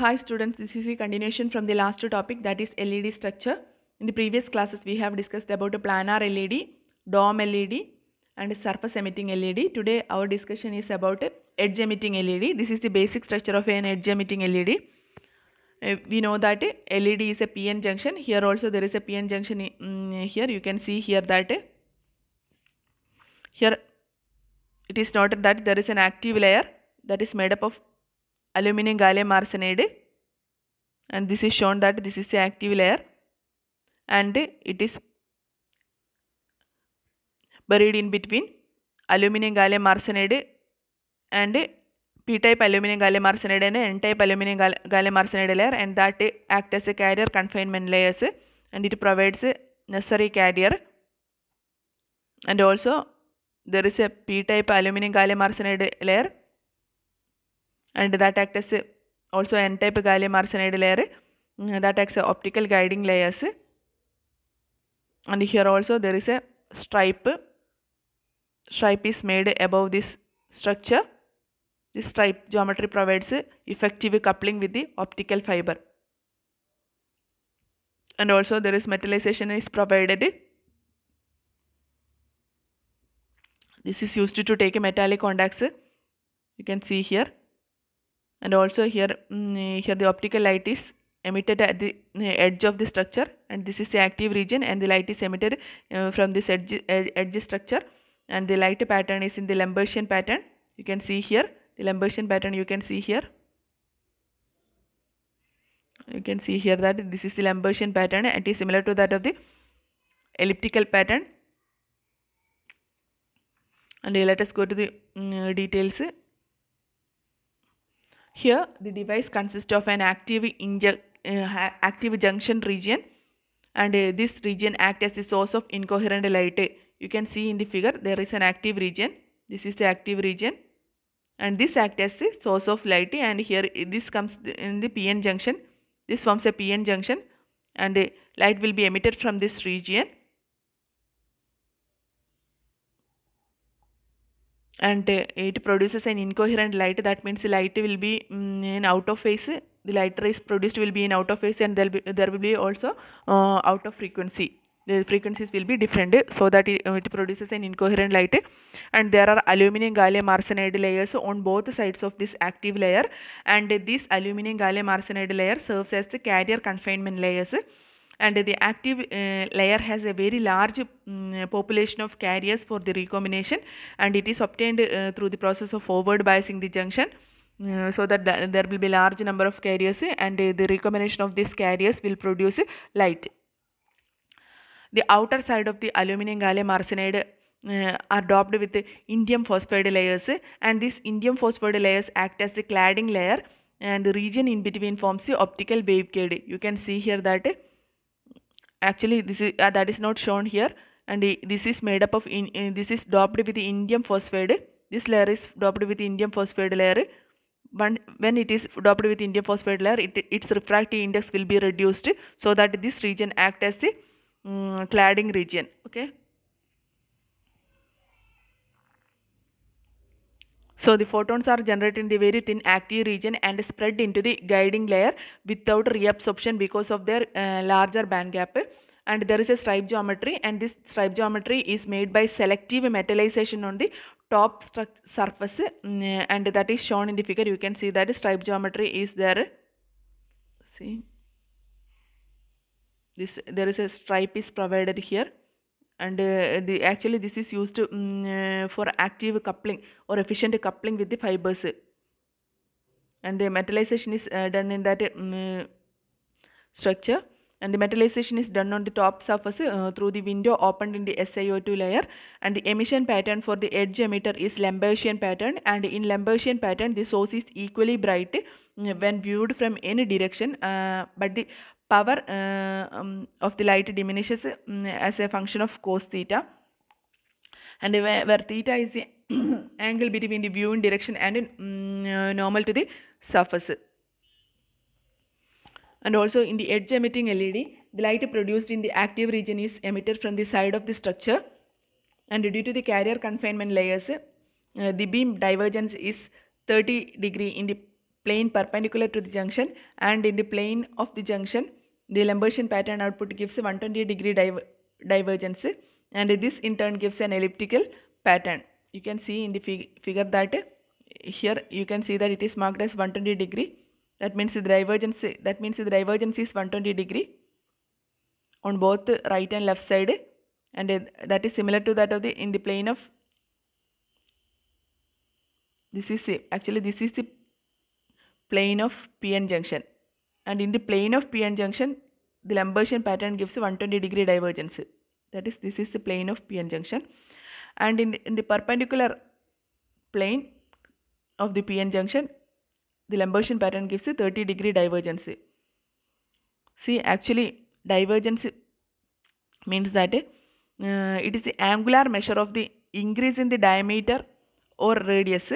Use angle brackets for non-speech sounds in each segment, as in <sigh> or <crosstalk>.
Hi students, this is a continuation from the last topic that is LED structure. In the previous classes we have discussed about a planar LED, dome LED and surface emitting LED. Today our discussion is about edge emitting LED. This is the basic structure of an edge emitting LED. Uh, we know that LED is a PN junction. Here also there is a PN junction mm, here. You can see here that here it is noted that there is an active layer that is made up of aluminum gallium arsenide and this is shown that this is the active layer and it is buried in between aluminum gallium arsenide and p-type aluminum gallium arsenide and n-type aluminum gallium arsenide layer and that act as a carrier confinement layers and it provides necessary carrier and also there is a p-type aluminum gallium arsenide layer and that acts also n-type gallium arsenide layer mm, that acts optical guiding layers and here also there is a stripe stripe is made above this structure this stripe geometry provides effective coupling with the optical fiber and also there is metallization is provided this is used to take a metallic contacts you can see here and also here mm, here the optical light is emitted at the eh, edge of the structure and this is the active region and the light is emitted uh, from this edge, eh, edge structure and the light pattern is in the Lambertian pattern you can see here the Lambertian pattern you can see here you can see here that this is the Lambertian pattern and it is similar to that of the elliptical pattern and let us go to the uh, details here, the device consists of an active, uh, active junction region and uh, this region acts as the source of incoherent light. You can see in the figure there is an active region. This is the active region and this acts as the source of light and here uh, this comes in the PN junction. This forms a PN junction and the uh, light will be emitted from this region and uh, it produces an incoherent light that means light will be mm, in out of phase the light rays produced will be in out of phase and there will be, there will be also uh, out of frequency the frequencies will be different so that it, it, produces an incoherent light and there are aluminum gallium arsenide layers on both sides of this active layer and this aluminum gallium arsenide layer serves as the carrier confinement layers and the active uh, layer has a very large um, population of carriers for the recombination and it is obtained uh, through the process of forward biasing the junction uh, so that th there will be large number of carriers uh, and uh, the recombination of these carriers will produce uh, light. The outer side of the aluminum gallium arsenide uh, are doped with indium phosphide layers and these indium phosphide layers act as the cladding layer and the region in between forms the optical waveguide. You can see here that actually this is uh, that is not shown here and this is made up of in, uh, this is doped with indium phosphide this layer is doped with indium phosphide layer when, when it is doped with indium phosphide layer it, its refractive index will be reduced so that this region act as the um, cladding region okay So the photons are generated in the very thin active region and spread into the guiding layer without reabsorption because of their uh, larger band gap. And there is a stripe geometry and this stripe geometry is made by selective metallization on the top surface mm, and that is shown in the figure. You can see that stripe geometry is there. See, this there is a stripe is provided here and uh, the actually this is used um, for active coupling or efficient coupling with the fibers and the metallization is uh, done in that um, structure and the metallization is done on the top surface uh, through the window opened in the SiO2 layer and the emission pattern for the edge emitter is Lambertian pattern and in Lambertian pattern the source is equally bright mm, when viewed from any direction uh, but the power uh, um, of the light diminishes um, as a function of cos theta and where, where theta is the <coughs> angle between the viewing direction and um, normal to the surface. And also in the edge emitting LED, the light produced in the active region is emitted from the side of the structure and due to the carrier confinement layers, uh, the beam divergence is 30 degree in the plane perpendicular to the junction and in the plane of the junction the Lambertian pattern output gives 120 degree diver divergence and this in turn gives an elliptical pattern. You can see in the fig figure that here you can see that it is marked as 120 degree. That means the divergence that means the divergence is 120 degree on both right and left side and that is similar to that of the in the plane of this is actually this is the plane of PN junction and in the plane of p-n junction the Lambertian pattern gives 120 degree divergence that is this is the plane of p-n junction and in, in the perpendicular plane of the p-n junction the Lambertian pattern gives a 30 degree divergence see actually divergence means that uh, it is the angular measure of the increase in the diameter or radius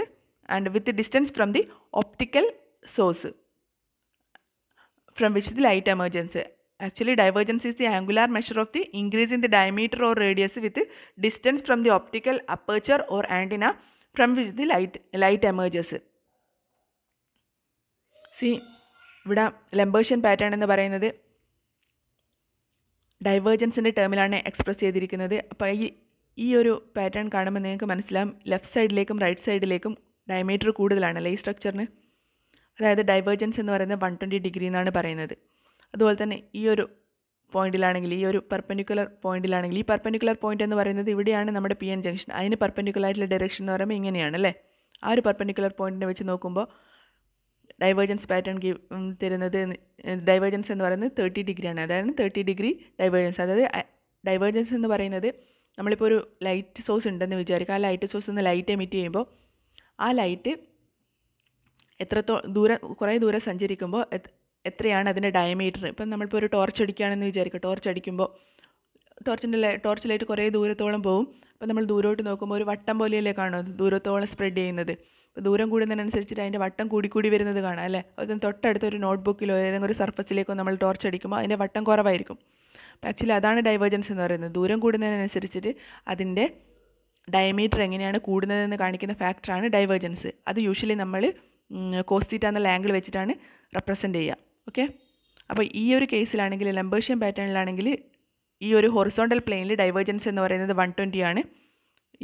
and with the distance from the optical source from which the light emerges. Actually, divergence is the angular measure of the increase in the diameter or radius with distance from the optical aperture or antenna from which the light, light emerges. See, Lambertian ഇവിടെ ലംബേഷ്യൻ pattern എന്ന് പറയുന്നത് ഡൈവേർജൻസിൻ്റെ ടേമിലാണ് express ചെയ്തിരിക്കുന്നത് അപ്പോൾ ഈ ഈ ഒരു pattern കാണുമ്പോൾ നിങ്ങൾക്ക് മനസ്സിലാവും ലെഫ്റ്റ് സൈഡിലേക്കും റൈറ്റ് Diameter ഡയമീറ്റർ കൂടുതലാണല്ലേ ഈ സ്ട്രക്ചറിന് അതായത് ഡൈവേർജൻസ് എന്ന് പറയുന്നത് വൺ ട്വൻറ്റി ഡിഗ്രി എന്നാണ് പറയുന്നത് അതുപോലെ തന്നെ ഈ ഒരു പോയിന്റിലാണെങ്കിൽ ഈ ഒരു പെർപ്പൻഡിക്കുലർ പോയിന്റിലാണെങ്കിൽ ഈ പെർപ്പൻഡിക്കുലർ പോയിന്റ് എന്ന് പറയുന്നത് ഇവിടെയാണ് നമ്മുടെ പി എൻ ജംഗ്ഷൻ അതിന് പെർപെൻഡിക്കുലർ ആയിട്ടുള്ള ഡയറക്ഷൻ എന്ന് പറയുമ്പോൾ ഇങ്ങനെയാണ് അല്ലേ ആ ഒരു പെർപ്പൻഡിക്കുലർ പോയിന്റിനെ വെച്ച് നോക്കുമ്പോൾ ഡൈവേർജൻസ് പാറ്റേൺ ഗീവ് തരുന്നത് ഡൈവേർജൻസ് എന്ന് പറയുന്നത് തേർട്ടി ഡിഗ്രിയാണ് അതായത് തേർട്ടി ഡിഗ്രി ഡൈവേർജൻസ് അതായത് ഡൈവേർജൻസ് എന്ന് പറയുന്നത് നമ്മളിപ്പോൾ ഒരു ലൈറ്റ് സോഴ്സ് ഉണ്ടെന്ന് വിചാരിക്കുക ആ ലൈറ്റ് സോഴ്സ് നിന്ന് ലൈറ്റ് എമിറ്റ് ചെയ്യുമ്പോൾ ആ ലൈറ്റ് എത്രത്തോ ദൂരെ കുറേ ദൂരം സഞ്ചരിക്കുമ്പോൾ എത്രയാണ് അതിൻ്റെ ഡയമീറ്റർ ഇപ്പം നമ്മളിപ്പോൾ ഒരു ടോർച്ച് അടിക്കുകയാണെന്ന് വിചാരിക്കുക ടോർച്ച് അടിക്കുമ്പോൾ ടോർച്ചിൻ്റെ ലൈ ടോർച്ച് ലൈറ്റ് കുറേ ദൂരത്തോളം പോകും അപ്പോൾ നമ്മൾ ദൂരോട്ട് നോക്കുമ്പോൾ ഒരു വട്ടം പോലെയല്ലേ കാണും ദൂരത്തോളം സ്പ്രെഡ് ചെയ്യുന്നത് അപ്പോൾ ദൂരം കൂടുന്നതിനനുസരിച്ചിട്ട് അതിൻ്റെ വട്ടം കൂടി കൂടി വരുന്നത് കാണാം അല്ലേ അതിന് തൊട്ടടുത്ത ഒരു നോട്ട്ബുക്കിലോ ഏതെങ്കിലും ഒരു സർഫസിലേക്കോ നമ്മൾ ടോർച്ച് അടിക്കുമ്പോൾ അതിൻ്റെ വട്ടം കുറവായിരിക്കും അപ്പോൾ ആക്ച്വലി അതാണ് ഡൈവേർജൻസ് എന്ന് പറയുന്നത് ദൂരം കൂടുന്നതിനനുസരിച്ചിട്ട് അതിൻ്റെ ഡയമീറ്റർ എങ്ങനെയാണ് കൂടുന്നതെന്ന് കാണിക്കുന്ന ഫാക്ടറാണ് ഡൈവേർജൻസ് അത് യൂഷ്വലി നമ്മൾ കോസ് തീറ്റ എന്നുള്ള ആംഗിൾ വെച്ചിട്ടാണ് റെപ്രസെൻ്റ് ചെയ്യുക ഓക്കെ അപ്പോൾ ഈ ഒരു കേസിലാണെങ്കിൽ ലംബേഷ്യൻ പാറ്റേണിലാണെങ്കിൽ ഈ ഒരു ഹൊറിസോണ്ടൽ പ്ലെയിനിൽ ഡൈവേർജൻസ് എന്ന് പറയുന്നത് വൺ ട്വൻറ്റി ആണ്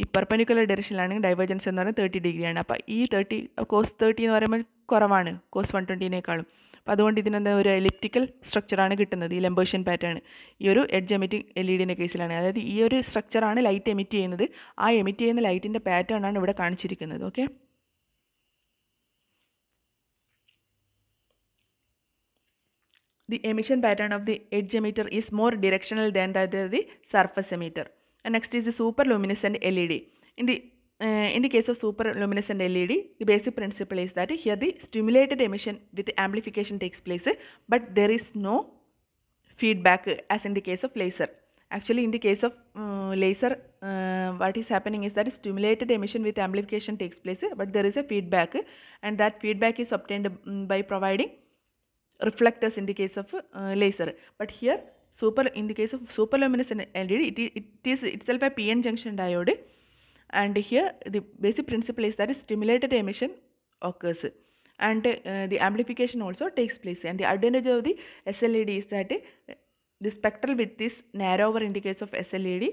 ഈ പെർപ്പനിക്കുലർ ഡയറക്ഷനിലാണെങ്കിൽ ഡൈവേർജൻസ് എന്ന് പറയുന്നത് തേർട്ടി ഡിഗ്രിയാണ് അപ്പോൾ ഈ തേർട്ടി കോസ് തേർട്ടി എന്ന് പറയുമ്പോൾ കുറവാണ് കോസ് വൺ ട്വൻറ്റീനേക്കാളും അപ്പോൾ അതുകൊണ്ട് ഇതിനെന്താ ഒരു എലിപ്റ്റിക്കൽ സ്ട്രക്ചറാണ് കിട്ടുന്നത് ഈ ലംബേഷ്യൻ പാറ്റേൺ ഈ ഒരു എഡ്ജ് എമിറ്റിംഗ് എൽ ഇ ഡിൻ്റെ കേസിലാണ് അതായത് ഈ ഒരു സ്ട്രക്ചറാണ് ലൈറ്റ് എമിറ്റ് ചെയ്യുന്നത് ആ എമിറ്റ് ചെയ്യുന്ന ലൈറ്റിൻ്റെ പാറ്റേൺ ആണ് ഇവിടെ കാണിച്ചിരിക്കുന്നത് okay the emission pattern of the edge emitter is more directional than that of the surface emitter. And next is the superluminescent LED. In the uh, in the case of superluminescent LED, the basic principle is that here the stimulated emission with amplification takes place, but there is no feedback as in the case of laser. Actually, in the case of uh, laser, uh, what is happening is that stimulated emission with amplification takes place, but there is a feedback, and that feedback is obtained mm, by providing reflectors in the case of uh, laser. But here, super in the case of superluminescent LED, it, it is itself a PN junction diode. And here, the basic principle is that stimulated emission occurs. And uh, the amplification also takes place. And the advantage of the SLED is that uh, the spectral width is narrower in the case of SLED.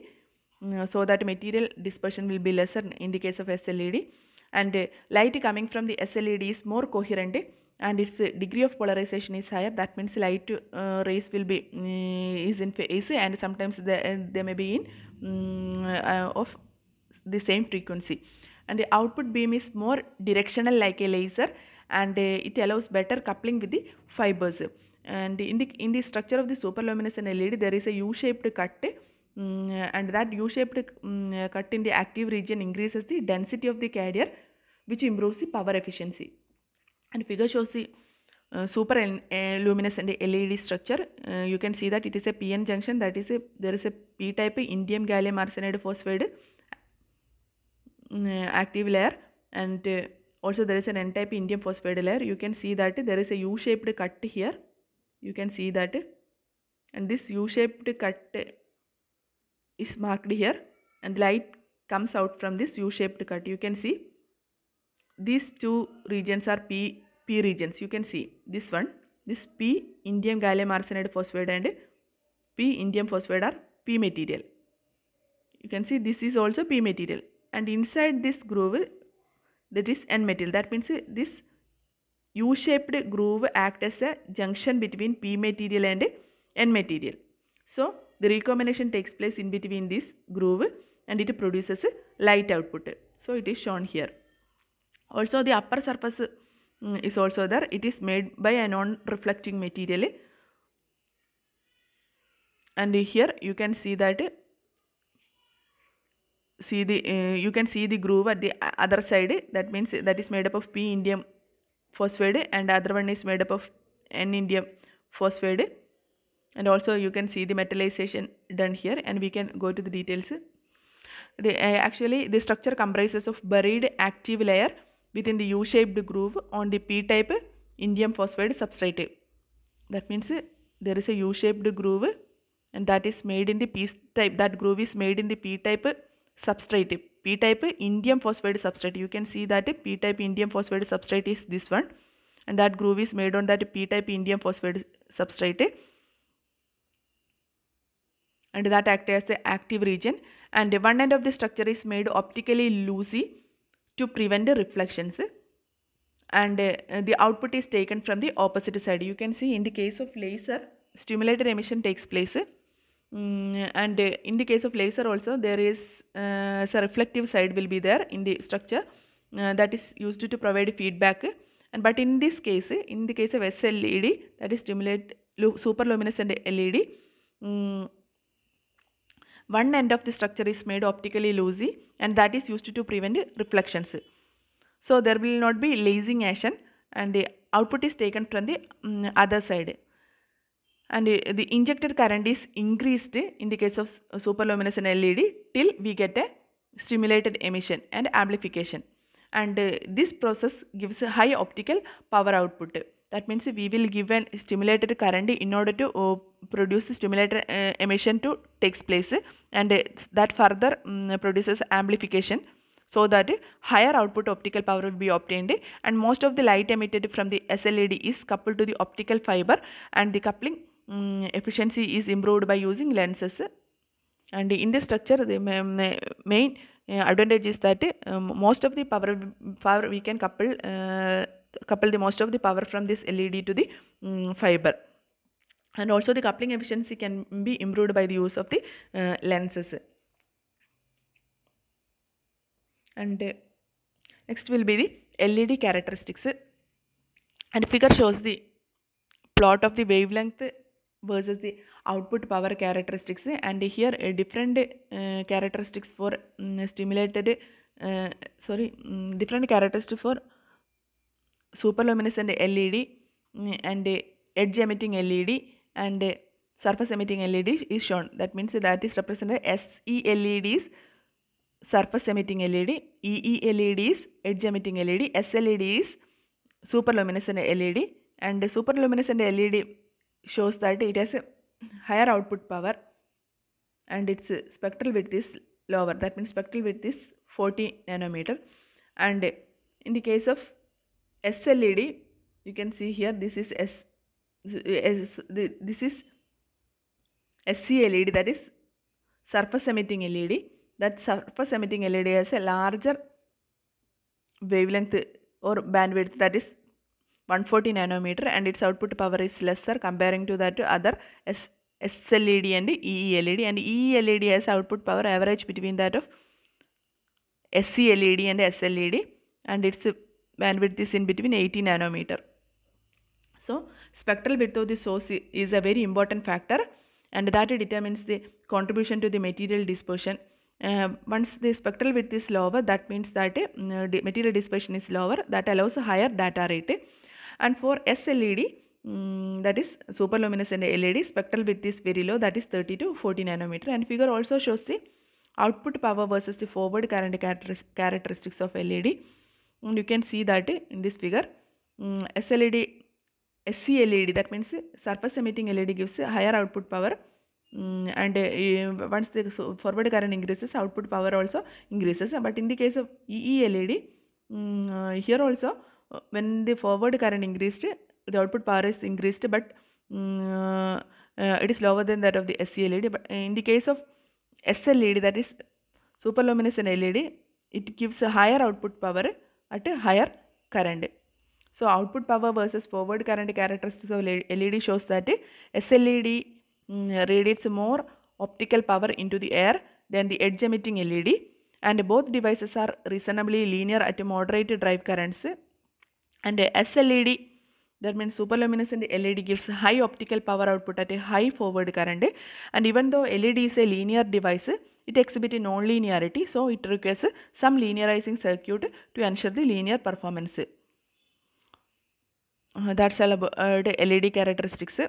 Mm, so that material dispersion will be lesser in the case of SLED and uh, light coming from the SLED is more coherent uh, and its degree of polarization is higher that means light uh, rays will be mm, is in phase and sometimes they, uh, they may be in um, uh, of the same frequency and the output beam is more directional like a laser and uh, it allows better coupling with the fibers and in the in the structure of the superluminescent led there is a u-shaped cut um, and that u-shaped um, cut in the active region increases the density of the carrier which improves the power efficiency and figure shows the uh, uh luminescent LED structure. Uh, you can see that it is a PN junction. That is a there is a p-type indium gallium arsenide phosphide uh, active layer and uh, also there is an n-type indium phosphide layer. You can see that there is a U-shaped cut here. You can see that and this U-shaped cut is marked here and light comes out from this U-shaped cut. You can see these two regions are P, P regions. You can see this one, this P indium gallium arsenide phosphide and P indium phosphide are P material. You can see this is also P material and inside this groove that is N material. That means this U-shaped groove act as a junction between P material and N material. So the recombination takes place in between this groove and it produces light output. So it is shown here. Also the upper surface mm, is also there. It is made by a non-reflecting material. And here you can see that see the uh, you can see the groove at the other side that means that is made up of p indium phosphide and other one is made up of n indium phosphide and also you can see the metallization done here and we can go to the details the uh, actually the structure comprises of buried active layer within the U-shaped groove on the P-type indium phosphide substrate. That means there is a U-shaped groove and that is made in the P-type, that groove is made in the P-type substrate. P-type indium phosphide substrate. You can see that P-type indium phosphide substrate is this one and that groove is made on that P-type indium phosphide substrate and that acts as the active region and one end of the structure is made optically loosey to prevent the reflections and uh, the output is taken from the opposite side. You can see in the case of laser, stimulated emission takes place Mm, and uh, in the case of laser also there is uh, reflective side will be there in the structure uh, that is used to provide feedback and but in this case in the case of SLED that is stimulate superluminescent LED mm, one end of the structure is made optically loosey and that is used to prevent reflections. So there will not be lasing action and the output is taken from the mm, other side. And the injected current is increased in the case of superluminescent LED till we get a stimulated emission and amplification. And uh, this process gives a high optical power output that means we will give an stimulated current in order to uh, produce stimulated uh, emission to takes place and uh, that further um, produces amplification so that higher output optical power will be obtained and most of the light emitted from the SLED is coupled to the optical fiber and the coupling um, efficiency is improved by using lenses and in this structure the main uh, advantage is that um, most of the power, power we can couple uh, couple the most of the power from this LED to the um, fiber and also the coupling efficiency can be improved by the use of the uh, lenses and uh, next will be the LED characteristics and figure shows the plot of the wavelength versus the output power characteristics and here different uh, characteristics for um, stimulated uh, sorry um, different characteristics for superluminescent LED and edge emitting LED and surface emitting LED is shown. That means that is represented as SELEDs, surface emitting LED, EELEDs, edge emitting LED, SLEDs, superluminescent LED and superluminescent LED shows that it has a higher output power and its spectral width is lower. That means spectral width is 40 nanometer and in the case of SLED you can see here this is S, S this is LED that is surface emitting LED that surface emitting LED has a larger wavelength or bandwidth that is 140 nanometer and its output power is lesser comparing to that to other S SLED and EELED and EELED has output power average between that of LED and SLED and its bandwidth is in between 80 nanometer. So spectral width of the source is a very important factor and that determines the contribution to the material dispersion. Uh, once the spectral width is lower that means that uh, material dispersion is lower that allows a higher data rate and for SLED um, mm, that is superluminescent LED spectral width is very low that is 30 to 40 nanometer and figure also shows the output power versus the forward current characteristics of LED and you can see that in this figure um, mm, SLED that means surface emitting LED gives higher output power um, and uh, once the forward current increases output power also increases but in the case of EE um, mm, uh, here also uh, when the forward current increased the output power is increased but um, it is lower than that of the SCLED but in the case of SLED that is superluminescent LED it gives a higher output power at a higher current. So output power versus forward current characteristics of LED shows that SLED mm, radiates more optical power into the air than the edge emitting LED and both devices are reasonably linear at moderate drive currents and SLED that means superluminescent LED gives high optical power output at a high forward current and even though LED is a linear device it exhibits non-linearity, so it requires some linearizing circuit to ensure the linear performance. Uh, that's all about uh, LED characteristics.